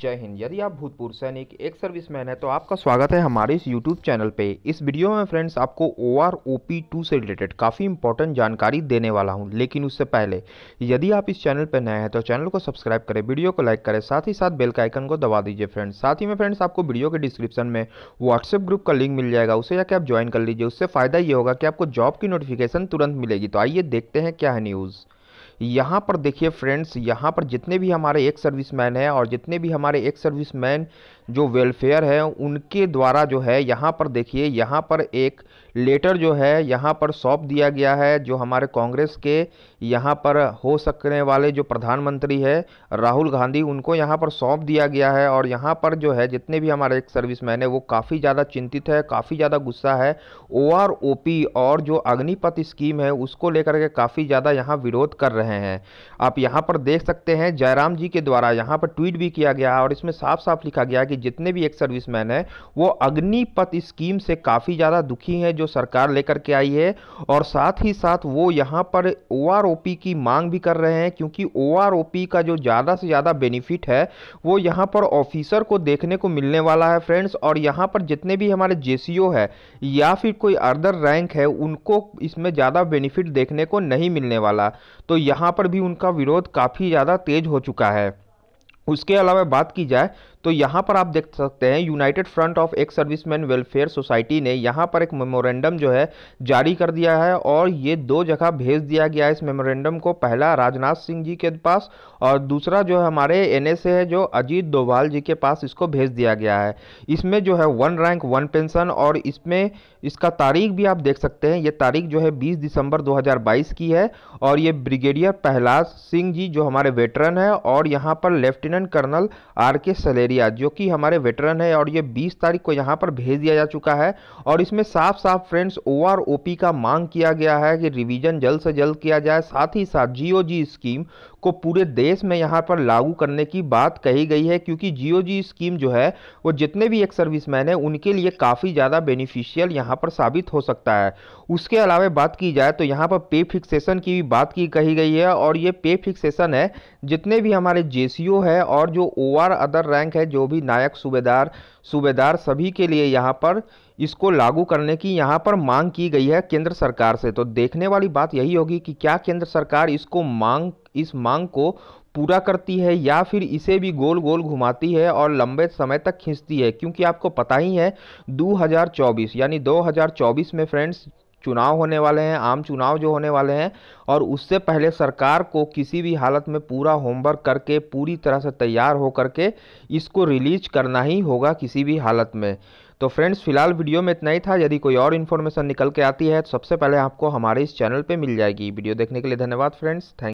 जय हिंद यदि आप भूतपूर्व सैनिक एक सर्विस मैन है तो आपका स्वागत है हमारे इस यूट्यूब चैनल पे इस वीडियो में फ्रेंड्स आपको O R O P two से रिलेटेड काफ़ी इंपॉर्टेंट जानकारी देने वाला हूं लेकिन उससे पहले यदि आप इस चैनल पे नए हैं तो चैनल को सब्सक्राइब करें वीडियो को लाइक करें साथ ही साथ बेल का आइकन को दबा दीजिए फ्रेंड्स साथ ही में फ्रेंड्स आपको वीडियो के डिस्क्रिप्शन में व्हाट्सएप ग्रुप का लिंक मिल जाएगा उसे जाकर आप ज्वाइन कर लीजिए उससे फ़ायदा ये होगा कि आपको जॉब की नोटिफिकेशन तुरंत मिलेगी तो आइए देखते हैं क्या है न्यूज़ यहाँ पर देखिए फ्रेंड्स यहाँ पर जितने भी हमारे एक सर्विसमैन हैं और जितने भी हमारे एक सर्विसमैन जो वेलफेयर है उनके द्वारा जो है यहाँ पर देखिए यहाँ पर एक लेटर जो है यहाँ पर सौंप दिया गया है जो हमारे कांग्रेस के यहाँ पर हो सकने वाले जो प्रधानमंत्री है राहुल गांधी उनको यहाँ पर सौंप दिया गया है और यहाँ पर जो है जितने भी हमारे एक सर्विसमैन है वो काफ़ी ज़्यादा चिंतित है काफ़ी ज़्यादा गुस्सा है ओ आर ओ पी और जो अग्निपथ स्कीम है उसको लेकर के काफ़ी ज़्यादा यहाँ विरोध कर रहे हैं आप यहाँ पर देख सकते हैं जयराम जी के द्वारा यहाँ पर ट्वीट भी किया गया और इसमें साफ साफ लिखा गया कि जितने भी एक सर्विस मैन है वो अग्निपथ स्कीम से काफ़ी ज़्यादा दुखी हैं जो सरकार लेकर के आई है और साथ ही साथ वो यहाँ पर ओ की मांग भी कर रहे हैं क्योंकि ओ का जो ज़्यादा से ज़्यादा बेनिफिट है वो यहाँ पर ऑफिसर को देखने को मिलने वाला है फ्रेंड्स और यहाँ पर जितने भी हमारे जे है या फिर कोई अदर रैंक है उनको इसमें ज़्यादा बेनिफिट देखने को नहीं मिलने वाला तो यहाँ पर भी उनका विरोध काफ़ी ज़्यादा तेज हो चुका है उसके अलावा बात की जाए तो यहाँ पर आप देख सकते हैं united front of ex servicemen welfare society ने यहाँ पर एक मेमोरेंडम जो है जारी कर दिया है और ये दो जगह भेज दिया गया है इस मेमोरेंडम को पहला राजनाथ सिंह जी के पास और दूसरा जो है हमारे एन है जो अजीत डोभाल जी के पास इसको भेज दिया गया है इसमें जो है वन रैंक वन पेंशन और इसमें इसका तारीख भी आप देख सकते हैं ये तारीख जो है बीस दिसंबर दो की है और ये ब्रिगेडियर प्रहलाद सिंह जी जो हमारे वेटरन है और यहाँ पर लेफ्टिनेंट कर्नल आर के सलेरिया एरिया जो कि हमारे वेटरन है और ये 20 तारीख को यहाँ पर भेज दिया जा चुका है और इसमें साफ साफ friends O R O P का मांग किया गया है कि रिवीजन जल्द से जल्द किया जाए साथ ही साथ जी स्कीम को पूरे देश में यहाँ पर लागू करने की बात कही गई है क्योंकि जियो जी स्कीम जो है वो जितने भी एक सर्विसमैन हैं उनके लिए काफ़ी ज़्यादा बेनिफिशियल यहाँ पर साबित हो सकता है उसके अलावा बात की जाए तो यहाँ पर पे फिक्सेशन की भी बात की कही गई है और ये पे फिक्सेशन है जितने भी हमारे जे है और जो ओ अदर रैंक है जो भी नायक सूबेदार सूबेदार सभी के लिए यहाँ पर इसको लागू करने की यहाँ पर मांग की गई है केंद्र सरकार से तो देखने वाली बात यही होगी कि क्या केंद्र सरकार इसको मांग इस मांग को पूरा करती है या फिर इसे भी गोल गोल घुमाती है और लंबे समय तक खींचती है क्योंकि आपको पता ही है 2024 यानी 2024 में फ्रेंड्स चुनाव होने वाले हैं आम चुनाव जो होने वाले हैं और उससे पहले सरकार को किसी भी हालत में पूरा होमवर्क करके पूरी तरह से तैयार हो करके इसको रिलीज करना ही होगा किसी भी हालत में तो फ्रेंड्स फिलहाल वीडियो में इतना ही था यदि कोई और इन्फॉर्मेशन निकल के आती है तो सबसे पहले आपको हमारे इस चैनल पर मिल जाएगी वीडियो देखने के लिए धन्यवाद फ्रेंड्स थैंक